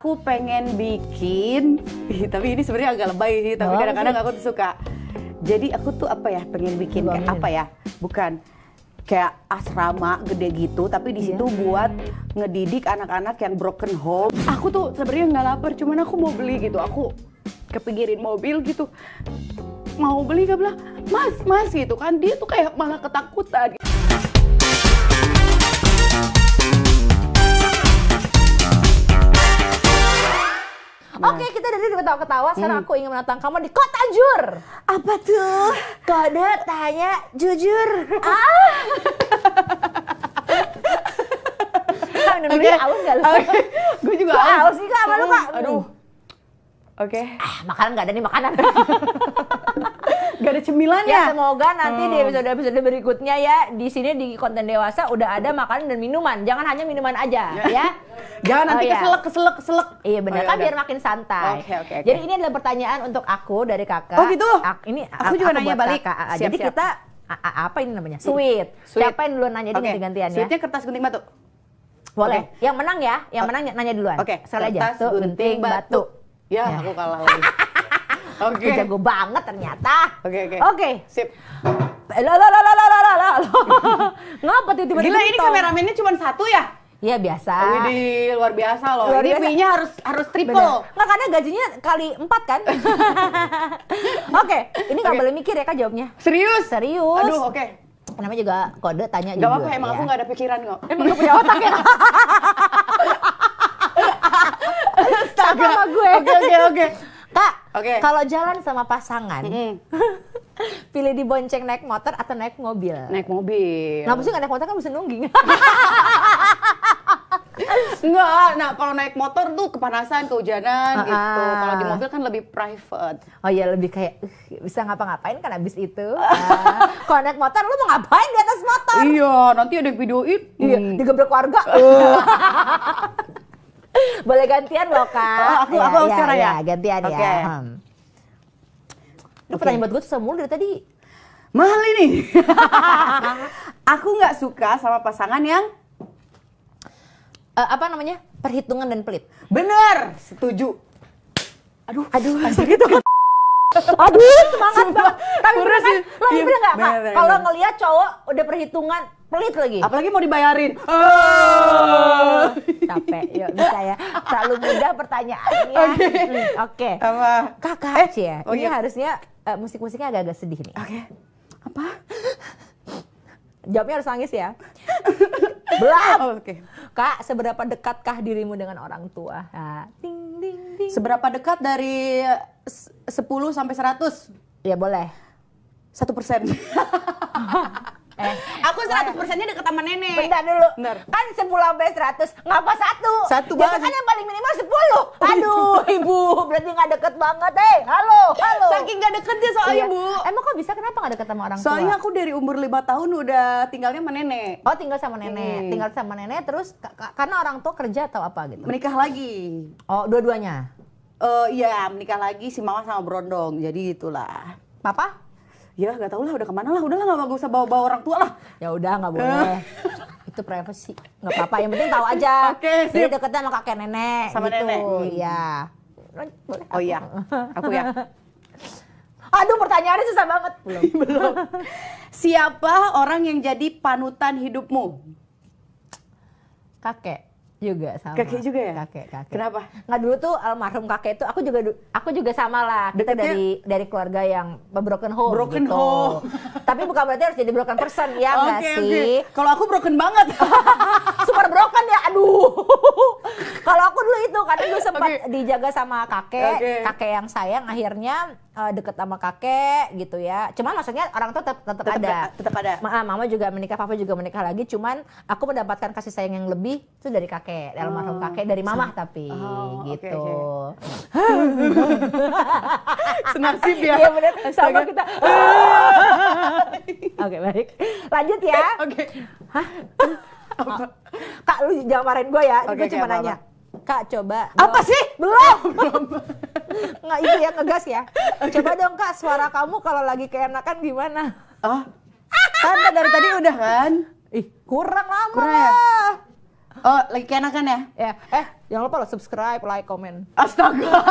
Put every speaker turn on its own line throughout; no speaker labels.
Aku pengen bikin, tapi ini sebenarnya agak lebay sih, tapi kadang-kadang aku tuh suka. Jadi aku tuh apa ya, pengen bikin kayak apa ya? Bukan kayak asrama gede gitu, tapi di situ yeah. buat ngedidik anak-anak yang broken home. Aku tuh sebenarnya nggak lapar, cuman aku mau beli gitu. Aku kepikirin mobil gitu, mau beli gak bilang, mas, mas gitu kan. Dia tuh kayak malah ketakutan. Gitu. Oke, Oke, nah. kita dari ketawa-ketawa sekarang hmm. aku ingin menantang kamu di Kota Jur. Apa tuh? Kode tanya jujur. ah. Oke, okay. Awas gak lu? Okay. Gue juga Awas Gue sih kak Apa lu kak. Aduh. Oke. Okay. Ah, makanan gak ada nih makanan. gak ada cemilannya. Ya semoga nanti hmm. di episode-episode berikutnya ya di sini di konten dewasa udah ada makanan dan minuman. Jangan hanya minuman aja ya. ya.
Jangan oh, nanti iya. keselak
keselak keselak. Iya benar oh, kan iya, biar makin santai. Okay, okay, okay. Jadi ini adalah pertanyaan untuk aku dari kakak. Oh gitu. Aku, ini aku, juga aku nanya balik. Kakak. Ah, ah, siap, Jadi siap. kita a ah, apa ini namanya? Sweet. Sweet. Siapa yang duluan nanya okay. ganti-gantian ya? kertas gunting batu. Boleh. Okay. Yang menang ya, yang menang nanya duluan. Oke, okay. sekali aja. Kertas gunting batu. batu. Ya, ya, aku kalah Oke. Okay. Jago banget ternyata. Oke okay, oke. Okay. Oke. Okay. Sip. Eh, lo lo lo lo lo lo lo. Ngapa tuh tiba-tiba? Gila ini kameramennya cuma satu ya? Iya biasa. Widih, luar biasa loh. Luar biasa. ini nya harus harus triple. Nggak karena gajinya kali empat kan? oke, okay. ini nggak okay. boleh mikir ya kak jawabnya. Serius? Serius. Aduh, oke. Okay. Namanya juga kode tanya gak juga. Gak apa-apa, emang ya. aku nggak ada pikiran kok. Emang gak punya otak ya? Astaga. Sama gue. Oke, okay, oke, okay, oke. Okay. Kak, Oke. Okay. Kalau jalan sama pasangan, mm -hmm. pilih dibonceng naik motor atau naik mobil? Naik mobil. Nah, sih nggak naik motor kan bisa nungging? Enggak, nah kalau naik motor tuh kepanasan, kehujanan uh -uh. gitu. Ah. Kalau di mobil kan lebih private. Oh iya, lebih kayak uh, bisa ngapa-ngapain kan abis itu. Uh. kalau naik motor lu mau ngapain di atas motor? Iya, nanti ada yang videoin. Iya, hmm. digebrek warga. Uh. Boleh gantian loh kak. Oh, aku ya, aku ya, sekarang ya. Iya, ya. Gantian okay. ya. Hmm. Lu okay. pertanyaan buat gue susah mulu dari tadi. Mahal ini. aku nggak suka sama pasangan yang uh, apa namanya perhitungan dan pelit. Bener, setuju. Aduh, aduh, sakit banget. Aduh, semangat Sumpah, banget. Tapi bener kan, lo iya, bener nggak kak? Kalau ngelihat cowok udah perhitungan, pelit lagi. Apalagi mau dibayarin. Oh. oh. Capek, yuk ya, bisa ya. Terlalu mudah pertanyaannya. Oke. Okay. Hmm, Oke. Okay. Kakak eh, Cia, Oh ini iya. harusnya uh, musik-musiknya agak-agak sedih nih. Oke. Okay. Apa? Jawabnya harus nangis ya. Belum. Oh, Okay. Kak, seberapa dekatkah dirimu dengan orang tua? Nah, ding ding ding. Seberapa dekat dari 10 eh, sampai 100? Ya boleh. Satu persen. eh. aku 100 persennya deket sama nenek bentar dulu bentar. kan sepuluh sampai seratus, ngapa satu satu kan banget kan yang paling minimal sepuluh. Oh, gitu. aduh ibu berarti gak deket banget deh. halo halo saking gak deket ya soalnya iya. bu emang kok bisa kenapa gak deket sama orang soalnya tua soalnya aku dari umur lima tahun udah tinggalnya sama nenek oh tinggal sama nenek hmm. tinggal sama nenek terus karena orang tua kerja atau apa gitu menikah lagi oh dua-duanya Uh, iya menikah lagi si Mama sama Brondong jadi itulah. Papa? ya nggak tau lah udah kemana lah udahlah gak usah bawa bawa orang tua lah ya udah nggak eh. boleh itu privacy nggak apa-apa yang penting tahu aja okay, sip. jadi deketnya sama kakek nenek sama gitu. nenek iya boleh hmm. oh iya aku ya aduh pertanyaannya susah banget belum belum siapa orang yang jadi panutan hidupmu kakek juga sama kakek juga ya kakek kakek kenapa nggak dulu tuh almarhum kakek itu aku juga aku juga sama lah kita Deketnya... dari dari keluarga yang broken home broken gitu. home tapi bukan berarti harus jadi broken person ya nggak okay, sih kalau aku broken banget super broken ya aduh kalau aku dulu itu karena dulu sempat okay. dijaga sama kakek okay. kakek yang sayang akhirnya uh, deket sama kakek gitu ya. Cuman maksudnya orang tua tetap, ada. Tetap ada. Ma ah, mama juga menikah, papa juga menikah lagi. Cuman aku mendapatkan kasih sayang yang lebih itu dari kakek, dalam oh. kakek, dari mama tapi oh, gitu. Okay, okay. Senasib ya. Iya benar. Sama kita. Oke okay, baik. Lanjut ya. Oke. Okay. Hah? Kak lu jangan marahin gue ya. Okay, gue cuma nanya. Kak coba. Apa sih? Belum. Nggak itu ya ngegas ya. Coba dong Kak, suara kamu kalau lagi keenakan gimana? Oh. kan dari tadi udah kan? Ih, kurang lama kurang ya? Oh, lagi keenakan ya? Ya. Eh, jangan lupa lo subscribe, like, komen. Astaga.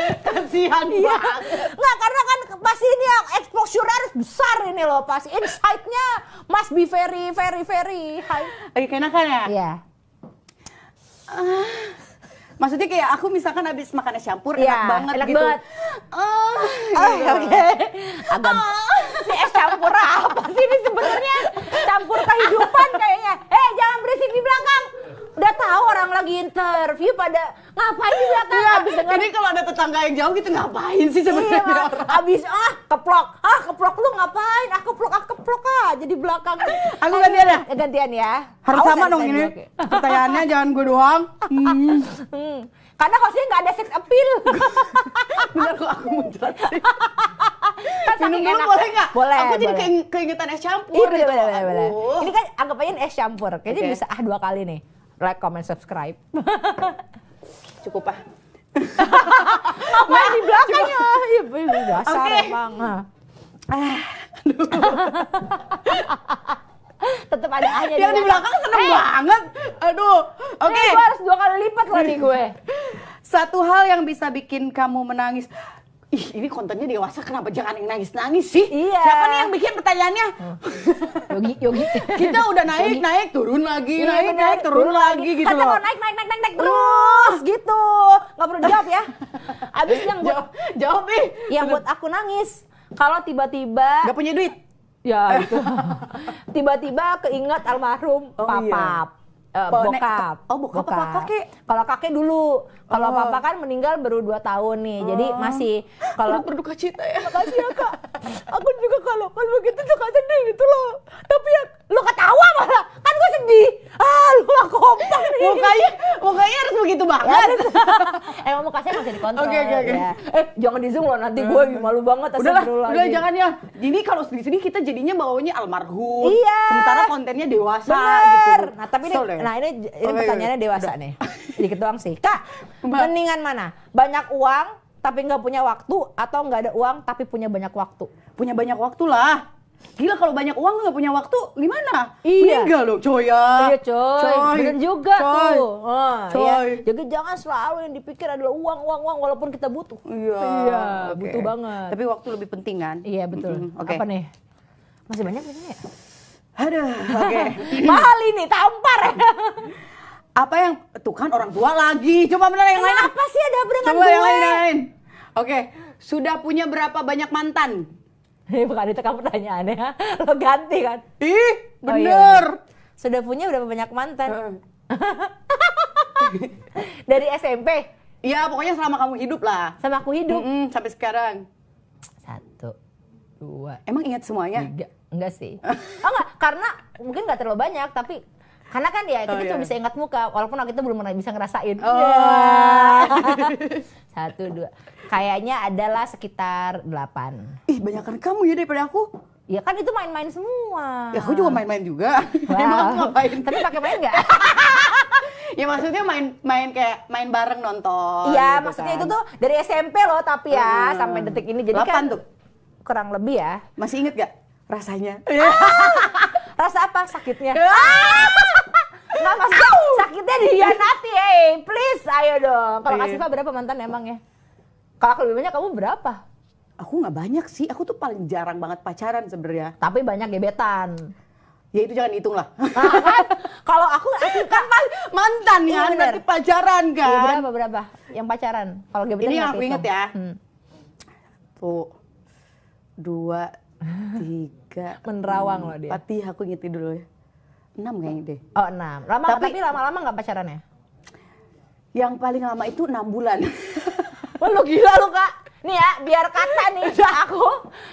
Kasihan iya. banget. Nggak, karena kan pasti ini yang exposure harus besar ini loh. Pasti insight-nya must be very, very, very high. Lagi keenakan ya? Iya. Yeah. Uh maksudnya kayak aku misalkan habis makan es campur ya, enak banget enak gitu. Banget. Oh, oh gitu. Ya, oke. Okay. oh. si es campur apa sih ini sebenarnya? Campur kehidupan kayaknya. Eh, hey, jangan berisik di belakang udah tahu orang lagi interview pada ngapain di belakang iya, abis dengan... Ini kalau ada tetangga yang jauh gitu ngapain sih sebenarnya iya, Abis ah keplok, ah keplok lu ngapain? Ah keplok, ah keplok ah jadi belakang. Aku ya? Ayo, gantian ya. Gantian ya. Harus sama dong ini. Okay. Pertanyaannya jangan gue doang. Hmm. hmm. Karena hostnya nggak ada sex appeal. Bener kok aku muncrat kan Minum dulu enak. boleh nggak? Boleh. Aku boleh. jadi keingetan es campur. Iya, boleh, boleh, boleh. Ini kan pengen es campur. Kayaknya okay. bisa ah dua kali nih like, comment, subscribe. Cukup ah. Apa nah, di belakangnya? Iya, iya, iya, dasar okay. Ya, emang. Ah. Tetap ada aja Yang di belakang seneng hey. Eh. banget. Aduh. Oke. Okay. Hey, gue harus dua kali lipat lagi. gue. Satu hal yang bisa bikin kamu menangis ih ini kontennya dewasa kenapa jangan nangis-nangis sih? Iya. Siapa nih yang bikin pertanyaannya? Hmm. Yogi, Yogi. Kita udah naik, yogi. naik, turun lagi, iya, naik, bener. naik, turun, turun lagi, lagi gitu Kata loh. naik, naik, naik, naik, naik terus uh. gitu. Gak perlu jawab ya. Abis yang buat, jawab, jawab ih. Yang buat aku nangis. Kalau tiba-tiba. Gak punya duit? Ya gitu. tiba-tiba keinget almarhum oh, iya. papa. Iya. Uh, bokap. Oh, bokap, bokap. apa kakek? Kalau kakek dulu kalau oh. papa kan meninggal baru 2 tahun nih. Oh. Jadi masih kalau berduka cita ya. Makasih ya, Kak. Aku juga kalau kalau begitu tuh sedih gitu loh. Tapi ya lo ketawa malah. Kan gue sedih. Ah, lu mah kompak nih. Mukanya mukanya harus begitu ya, banget. Ya, Emang kasih masih dikontrol. Oke, okay, oke, oke. Ya. Eh, jangan di Zoom loh nanti gue eh. malu banget Udah lah, udah jangan ya. Jadi kalau di sini kita jadinya bawanya almarhum. Iya. Sementara kontennya dewasa Bener. gitu. Nah, tapi ini, so, nah ini, ini okay, pertanyaannya dewasa udah. nih. Dikit doang sih. Kak, Mbak. Mendingan mana? Banyak uang tapi nggak punya waktu atau nggak ada uang tapi punya banyak waktu? Punya banyak waktu lah. Gila kalau banyak uang nggak punya waktu gimana? Iya. Meninggal loh coy ya. Iya coy. coy. Bener juga coy. tuh. Ah, iya. coy. Ya. Jadi jangan selalu yang dipikir adalah uang uang uang walaupun kita butuh. Iya. Iya okay. butuh banget. Tapi waktu lebih penting kan? Iya betul. Mm -hmm. okay. Apa nih? Masih banyak ini ya? Aduh, oke. Okay. Mahal ini, tampar apa yang tuh kan orang tua lagi coba bener yang lain apa sih ada apa dengan gue yang lain, oke sudah punya berapa banyak mantan ini eh, bukan itu kan pertanyaannya lo ganti kan ih bener oh, iya. iya. sudah punya berapa banyak mantan dari SMP Iya, pokoknya selama kamu hidup lah. Sama aku hidup. Mm -mm, sampai sekarang. Satu, dua. Emang ingat semuanya? Tiga. Enggak sih. oh enggak, karena mungkin enggak terlalu banyak, tapi karena kan ya oh, kita oh, cuma iya. bisa ingat muka, walaupun waktu itu belum pernah bisa ngerasain. Oh. Satu dua. Kayaknya adalah sekitar delapan. Ih banyakkan kamu ya daripada aku. Ya kan itu main-main semua. Ya aku juga main-main juga. Wow. Emang aku ngapain? Tapi pakai main nggak? ya maksudnya main main kayak main bareng nonton. Iya gitu maksudnya kan. itu tuh dari SMP loh tapi ya hmm. sampai detik ini jadi kan tuh. kurang lebih ya. Masih inget gak rasanya? Ah, rasa apa sakitnya? Ah! nggak maksudnya sakitnya dihianati eh please ayo dong kalau kasih iya. Siva berapa mantan emang ya kalau aku lebih banyak kamu berapa aku nggak banyak sih aku tuh paling jarang banget pacaran sebenarnya tapi banyak gebetan ya itu jangan dihitung lah nah, kan kalau aku asli kan mantan iya, ya bener. berarti pacaran iya, kan ya, berapa berapa yang pacaran kalau gebetan ini yang aku inget ya hmm. tuh dua tiga menerawang loh dia tapi aku ingetin dulu ya enam kayaknya deh. Oh enam. Lama tapi, tapi lama-lama nggak pacaran ya Yang paling lama itu enam bulan. Wah lu gila lu kak. Nih ya, biar kata nih aku,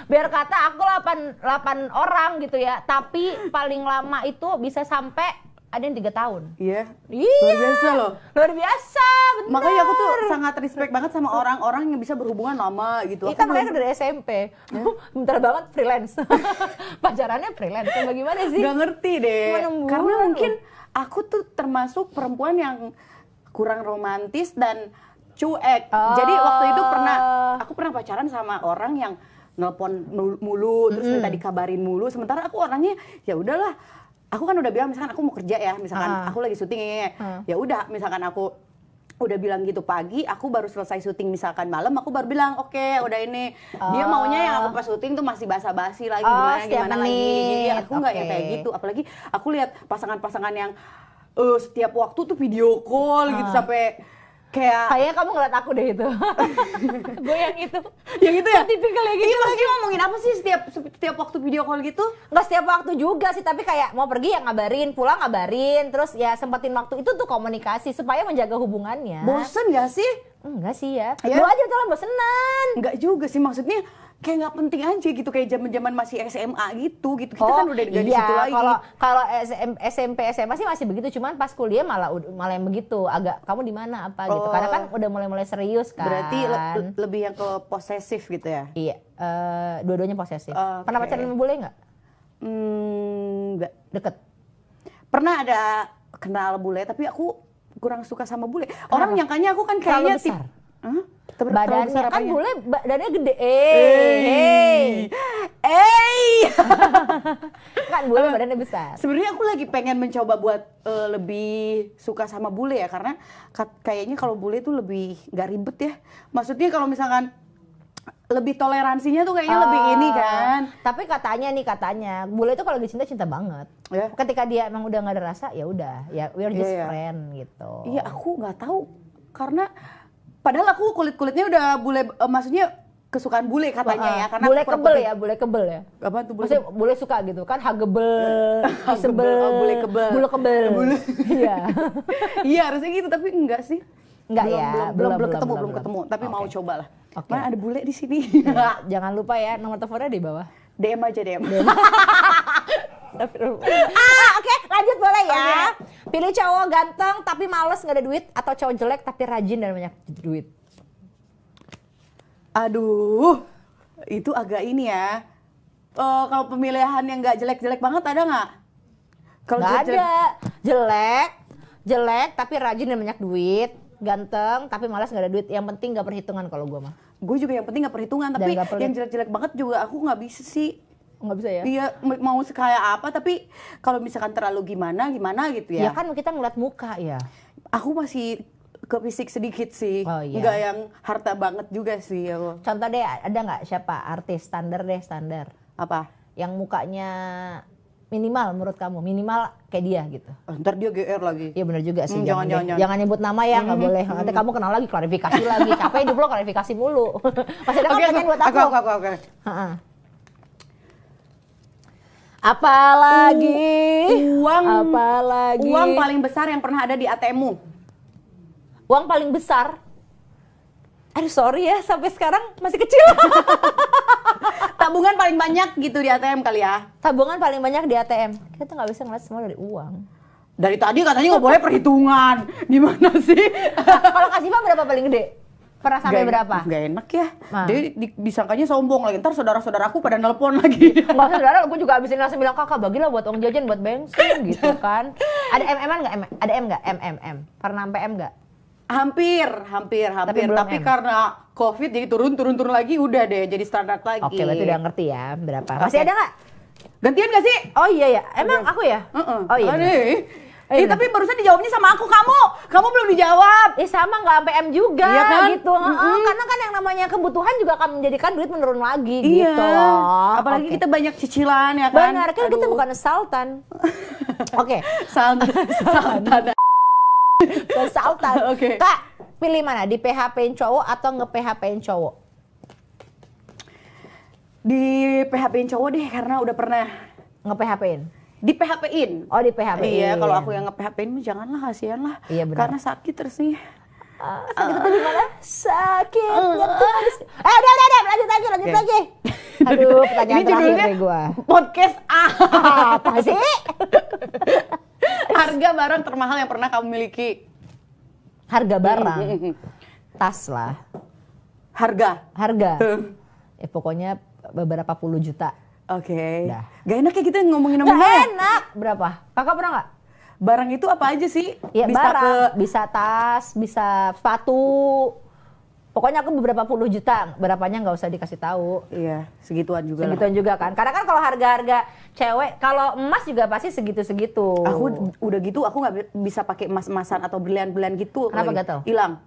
biar kata aku 8, 8 orang gitu ya. Tapi paling lama itu bisa sampai ada yang tiga tahun. Iya. Iya. Luar biasa loh. Luar biasa. Bener. Makanya aku tuh sangat respect banget sama orang-orang yang bisa berhubungan lama gitu. Kita kan, makanya dari SMP. Ya? Bentar banget freelance. Pacarannya freelance. Kan bagaimana sih? Gak ngerti deh. Karena mungkin aku tuh termasuk perempuan yang kurang romantis dan cuek. Oh. Jadi waktu itu pernah aku pernah pacaran sama orang yang nelpon mulu, mulu mm -hmm. terus minta dikabarin mulu. Sementara aku orangnya ya udahlah aku kan udah bilang misalkan aku mau kerja ya misalkan uh. aku lagi syuting ya uh. ya udah misalkan aku udah bilang gitu pagi, aku baru selesai syuting misalkan malam, aku baru bilang oke okay, udah ini uh. dia ah. maunya yang aku pas syuting tuh masih basa-basi lagi oh, gimana gimana menit. lagi, jadi aku nggak okay. ya kayak gitu, apalagi aku lihat pasangan-pasangan yang uh, setiap waktu tuh video call uh. gitu sampai kayak kayaknya kamu ngeliat aku deh itu gue yang itu yang itu ya tipikal yang gitu iya, lagi ngomongin apa sih setiap setiap waktu video call gitu nggak setiap waktu juga sih tapi kayak mau pergi ya ngabarin pulang ngabarin terus ya sempetin waktu itu tuh komunikasi supaya menjaga hubungannya bosen gak sih enggak sih ya, ya. gue aja betul bosenan enggak juga sih maksudnya kayak nggak penting aja gitu kayak zaman zaman masih SMA gitu gitu kita oh, kan udah dari iya, situ lagi kalau kalau SMP SMA sih masih begitu cuman pas kuliah malah malah yang begitu agak kamu di mana apa oh, gitu karena kan oh. udah mulai mulai serius kan berarti le lebih yang ke posesif gitu ya iya uh, dua-duanya posesif okay. Oh, pernah pacaran sama bule nggak hmm, nggak deket pernah ada kenal bule tapi aku kurang suka sama bule orang nyangkanya aku kan kayaknya tip Hmm? badannya kan ya? bule badannya gede eh eh eh kan bule badannya besar sebenarnya aku lagi pengen mencoba buat uh, lebih suka sama bule ya karena kayaknya kalau bule itu lebih nggak ribet ya maksudnya kalau misalkan lebih toleransinya tuh kayaknya uh, lebih oh. ini kan. Tapi katanya nih katanya, bule itu kalau dicinta cinta banget. Yeah. Ketika dia emang udah nggak ada rasa, ya udah, ya we're iya, just yeah, yeah. friend gitu. Iya, aku nggak tahu karena padahal aku kulit kulitnya udah bule uh, maksudnya kesukaan bule katanya ya karena bule kebel ya bule kebel ya apa tuh bule maksudnya bule suka gitu kan hagebel sebel oh, bule kebel bule kebel iya iya harusnya gitu tapi enggak sih Enggak belum, ya, belum, belum, belum, ketemu, belum, ketemu, tapi okay. mau coba lah. Okay. ada bule di sini. Ya, jangan lupa ya, nomor teleponnya di bawah. DM aja DM. DM ah, oke, okay, lanjut boleh ya. Okay. Pilih cowok ganteng tapi males nggak ada duit atau cowok jelek tapi rajin dan banyak duit. Aduh, itu agak ini ya. Uh, kalau pemilihan yang nggak jelek-jelek banget ada nggak? Kalau jelek, jelek ada, jelek, jelek tapi rajin dan banyak duit, ganteng tapi malas nggak ada duit. Yang penting nggak perhitungan kalau gue mah. Gue juga yang penting nggak perhitungan, tapi yang jelek-jelek banget juga aku nggak bisa sih nggak bisa ya iya mau sekaya apa tapi kalau misalkan terlalu gimana gimana gitu ya ya kan kita ngeliat muka ya aku masih ke fisik sedikit sih, oh, iya. nggak yang harta banget juga sih. Aku. Ya Contoh deh, ada nggak siapa artis standar deh standar? Apa? Yang mukanya minimal menurut kamu minimal kayak dia gitu oh, ntar dia GR lagi iya benar juga sih hmm, jangan, jangan, jangan, jangan. nyebut nama ya nggak mm -hmm. boleh hmm. nanti mm -hmm. kamu kenal lagi klarifikasi lagi capek di blog klarifikasi mulu masih ada okay, pengen buat aku aku aku, aku, aku. Ha -ha. Apalagi U uang apalagi uang paling besar yang pernah ada di ATM-mu? Uang paling besar? Aduh sorry ya, sampai sekarang masih kecil. Tabungan paling banyak gitu di ATM kali ya? Tabungan paling banyak di ATM. Kita nggak bisa ngeliat semua dari uang. Dari tadi katanya nggak boleh perhitungan. Gimana sih? Kalau kasih berapa paling gede? Pernah sampai gak, berapa? Gak enak ya. Ma. Ah. Jadi di, disangkanya sombong lagi. Ntar saudara-saudaraku pada nelpon lagi. Enggak saudara, aku juga abisin langsung bilang kakak bagilah buat uang jajan buat bensin gitu kan. Ada M mm nggak? Ada M nggak? M M M. Pernah sampai M gak? Hampir, hampir, hampir. Tapi, Tapi karena COVID jadi turun-turun-turun lagi udah deh jadi standar lagi. Oke, berarti udah ngerti ya berapa. Masih okay. ada nggak? Gantian gak sih? Oh iya ya. Emang Gantian. aku ya? Uh -uh. Oh iya. Aneh. Eh, eh, tapi nah. barusan dijawabnya sama aku kamu, kamu belum dijawab. Ya eh, sama nggak PM juga iya kan? gitu. Mm -hmm. Karena kan yang namanya kebutuhan juga akan menjadikan duit menurun lagi iya. gitu loh. Apalagi okay. kita banyak cicilan ya kan. Benar, kan kita bukan Sultan. Oke. Sultan Sultan. Saltan. Oke. Okay. Kak, pilih mana? Di PHP-in cowok atau nge-PHP-in cowok? Di PHP-in cowok deh karena udah pernah nge-PHP-in di PHP-in. Oh, di PHP. -in. Iya, kalau aku yang nge-PHP-in janganlah kasihan lah. Iya, benar. Karena sakit terus nih. Ah, sakit uh, ah. itu di mana? Sakit. Ah. eh, udah, udah, udah, lanjut lagi, lanjut lagi. Aduh, pertanyaan Ini terakhir dari gue Podcast apa sih? Harga barang termahal yang pernah kamu miliki. Harga hmm, barang. Hmm, hmm. Tas lah. Harga. Harga. ya pokoknya beberapa puluh juta Oke. Okay. Gak enak ya kita ngomongin nomor Gak ya? enak. Berapa? Kakak pernah nggak? Barang itu apa aja sih? Ya, bisa barang. ke bisa tas, bisa sepatu. Pokoknya aku beberapa puluh juta, berapanya nggak usah dikasih tahu. Iya, segituan juga. Segituan lah. juga kan. Karena kan kalau harga-harga cewek, kalau emas juga pasti segitu-segitu. Aku udah gitu, aku nggak bisa pakai emas-emasan atau berlian-berlian gitu. Kenapa gak tau? Hilang.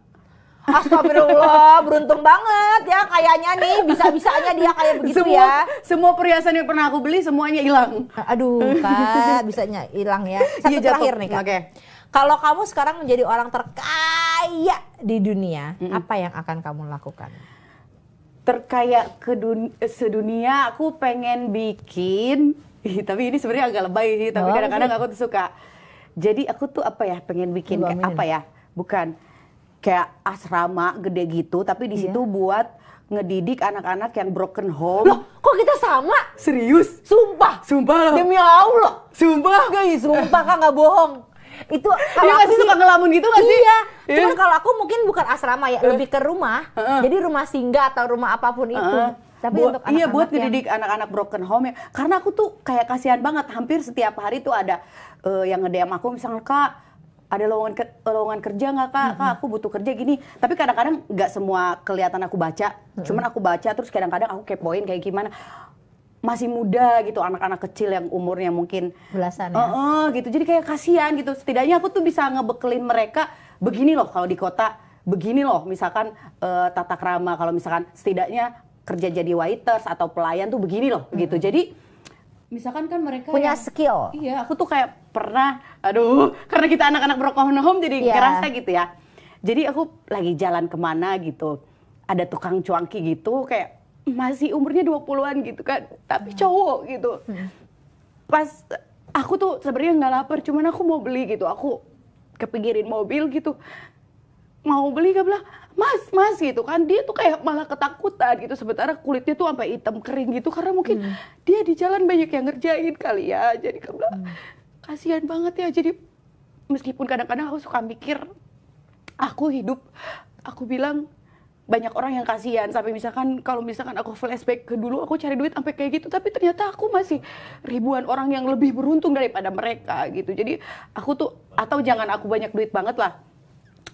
Astagfirullah, beruntung banget ya kayaknya nih bisa-bisanya dia kayak begitu semua, ya. Semua perhiasan yang pernah aku beli semuanya hilang. Aduh, Kak, bisanya hilang ya. Satu iya, terakhir nih, Kak. Okay. Kalau kamu sekarang menjadi orang terkaya di dunia, mm -hmm. apa yang akan kamu lakukan? Terkaya ke dunia, sedunia, aku pengen bikin, tapi ini sebenarnya agak lebay sih, tapi oh, kadang-kadang oh, aku tuh suka. Jadi aku tuh apa ya, pengen bikin kayak apa ya? Bukan kayak asrama gede gitu tapi di situ yeah. buat ngedidik anak-anak yang broken home. Loh, kok kita sama? Serius? Sumpah. Sumpah loh. Demi Allah. Sumpah. Gak, sumpah kak nggak bohong. Itu iya kalau ya, aku sih suka ngelamun gitu gak iya. sih? Iya. Cuma kalau aku mungkin bukan asrama ya, eh. lebih ke rumah. Uh -uh. Jadi rumah singgah atau rumah apapun uh -uh. itu. Tapi Bu, untuk anak iya buat ngedidik anak-anak yang... broken home ya. Karena aku tuh kayak kasihan banget. Hampir setiap hari tuh ada uh, yang ngedem aku misalnya kak ada lowongan ke, lowongan kerja nggak kak? Kak aku butuh kerja gini. Tapi kadang-kadang nggak semua kelihatan aku baca. Mm-hmm. Cuman aku baca terus kadang-kadang aku kepoin kayak gimana. Masih muda gitu anak-anak kecil yang umurnya mungkin belasan ya. Uh -uh, gitu. Jadi kayak kasihan gitu. Setidaknya aku tuh bisa ngebekelin mereka begini loh kalau di kota begini loh misalkan uh, tata krama kalau misalkan setidaknya kerja jadi waiters atau pelayan tuh begini loh hmm. gitu. Jadi misalkan kan mereka punya yang, skill. Iya, aku tuh kayak pernah aduh karena kita anak-anak home jadi yeah. ngerasa gitu ya jadi aku lagi jalan kemana gitu ada tukang cuangki gitu kayak masih umurnya 20-an gitu kan tapi iya. cowok gitu iya. pas aku tuh sebenarnya nggak lapar cuman aku mau beli gitu aku kepinggirin mobil gitu mau beli gak bilang mas mas gitu kan dia tuh kayak malah ketakutan gitu sementara kulitnya tuh sampai hitam kering gitu karena mungkin hmm. dia di jalan banyak yang ngerjain kali ya jadi kamu hmm kasihan banget ya jadi meskipun kadang-kadang aku suka mikir aku hidup aku bilang banyak orang yang kasihan sampai misalkan kalau misalkan aku flashback ke dulu aku cari duit sampai kayak gitu tapi ternyata aku masih ribuan orang yang lebih beruntung daripada mereka gitu jadi aku tuh atau jangan aku banyak duit banget lah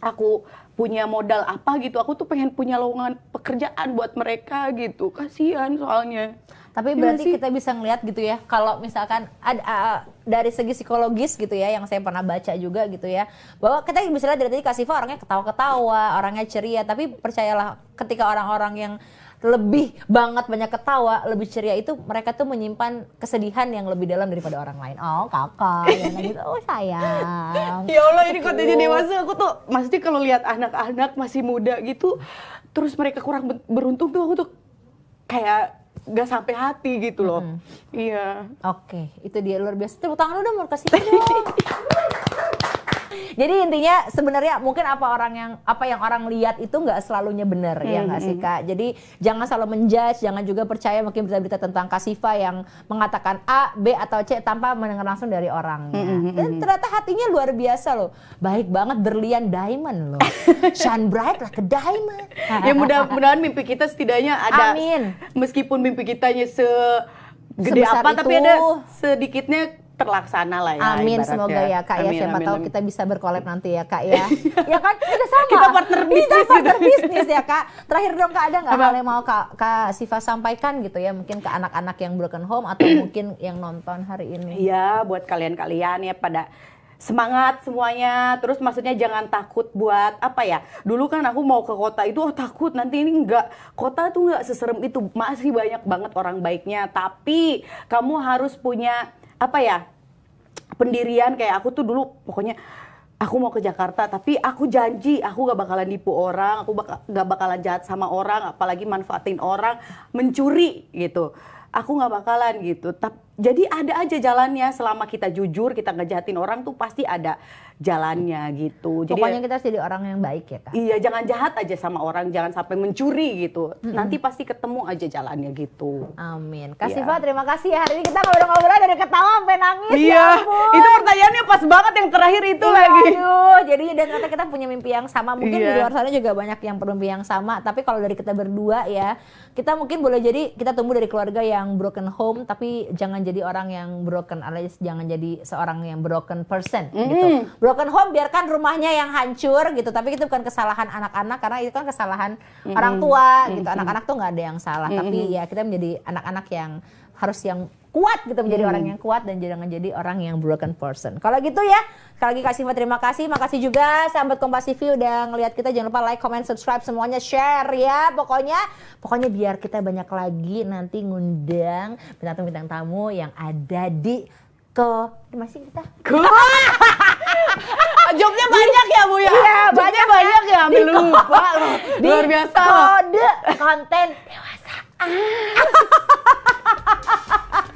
aku punya modal apa gitu aku tuh pengen punya lowongan pekerjaan buat mereka gitu kasihan soalnya tapi ya berarti sih? kita bisa ngelihat gitu ya, kalau misalkan ada uh, dari segi psikologis gitu ya, yang saya pernah baca juga gitu ya, bahwa kita bisa lihat dari tadi Kak Siva orangnya ketawa-ketawa, orangnya ceria, tapi percayalah ketika orang-orang yang lebih banget banyak ketawa, lebih ceria itu mereka tuh menyimpan kesedihan yang lebih dalam daripada orang lain. Oh kakak, ya, gitu, oh sayang. ya Allah ini kok jadi gitu. dewasa aku tuh, maksudnya kalau lihat anak-anak masih muda gitu, terus mereka kurang beruntung tuh aku tuh kayak nggak sampai hati gitu loh. Mm -hmm. Iya. Oke, okay. itu dia luar biasa. Tepuk tangan udah mau kasih dong. Jadi intinya sebenarnya mungkin apa orang yang apa yang orang lihat itu nggak selalunya benar ya hmm, ya nggak sih hmm. kak. Jadi jangan selalu menjudge, jangan juga percaya mungkin berita-berita tentang Kasifa yang mengatakan A, B atau C tanpa mendengar langsung dari orangnya. Hmm, hmm, hmm Dan ternyata hatinya luar biasa loh, baik banget berlian diamond loh, shine bright lah ke diamond. ya mudah-mudahan mimpi kita setidaknya ada. Amin. Meskipun mimpi kitanya se gede Sebesar apa itu, tapi ada sedikitnya terlaksana lah ya. Amin semoga ya kak ya siapa tahu kita bisa berkolab nanti ya kak ya. Iya. ya kan kita sama. Kita partner bisnis. Kita partner gitu. bisnis ya kak. Terakhir dong kak ada nggak hal yang mau kak, kak Siva sampaikan gitu ya mungkin ke anak-anak yang broken home atau mungkin yang nonton hari ini. Iya buat kalian-kalian ya pada semangat semuanya terus maksudnya jangan takut buat apa ya dulu kan aku mau ke kota itu oh takut nanti ini enggak kota tuh enggak seserem itu masih banyak banget orang baiknya tapi kamu harus punya apa ya pendirian kayak aku tuh dulu pokoknya aku mau ke Jakarta tapi aku janji aku gak bakalan nipu orang aku bak gak bakalan jahat sama orang apalagi manfaatin orang mencuri gitu aku gak bakalan gitu tapi jadi ada aja jalannya selama kita jujur kita ngejahatin orang tuh pasti ada jalannya gitu jadi pokoknya kita jadi orang yang baik ya kak iya jangan jahat aja sama orang jangan sampai mencuri gitu nanti pasti ketemu aja jalannya gitu amin Kasih iya. yeah. terima kasih ya hari ini kita ngobrol-ngobrol dari ketawa sampai nangis ya iya yeah. itu pertanyaannya pas banget yang terakhir itu iya, lagi aduh jadi dan ternyata kita punya mimpi yang sama mungkin yeah. di iya. luar sana juga banyak yang perlu mimpi yang sama tapi kalau dari kita berdua ya kita mungkin boleh jadi kita tumbuh dari keluarga yang broken home tapi jangan jadi orang yang broken alias jangan jadi seorang yang broken person gitu. mm-hmm. gitu. Broken home biarkan rumahnya yang hancur gitu, tapi itu bukan kesalahan anak-anak karena itu kan kesalahan mm-hmm. orang tua gitu. Mm-hmm. Anak-anak tuh nggak ada yang salah, mm-hmm. tapi ya kita menjadi anak-anak yang harus yang kuat gitu menjadi hmm. orang yang kuat dan jangan jadi orang yang broken person. Kalau gitu ya, sekali lagi kasih terima kasih, makasih juga sahabat Kompas TV udah ngelihat kita jangan lupa like, comment, subscribe semuanya, share ya. Pokoknya pokoknya biar kita banyak lagi nanti ngundang bintang-bintang tamu yang ada di ke masih kita ke jobnya banyak ya bu ya iya, banyak, banyak ya ambil lupa di luar biasa kode konten dewasa ah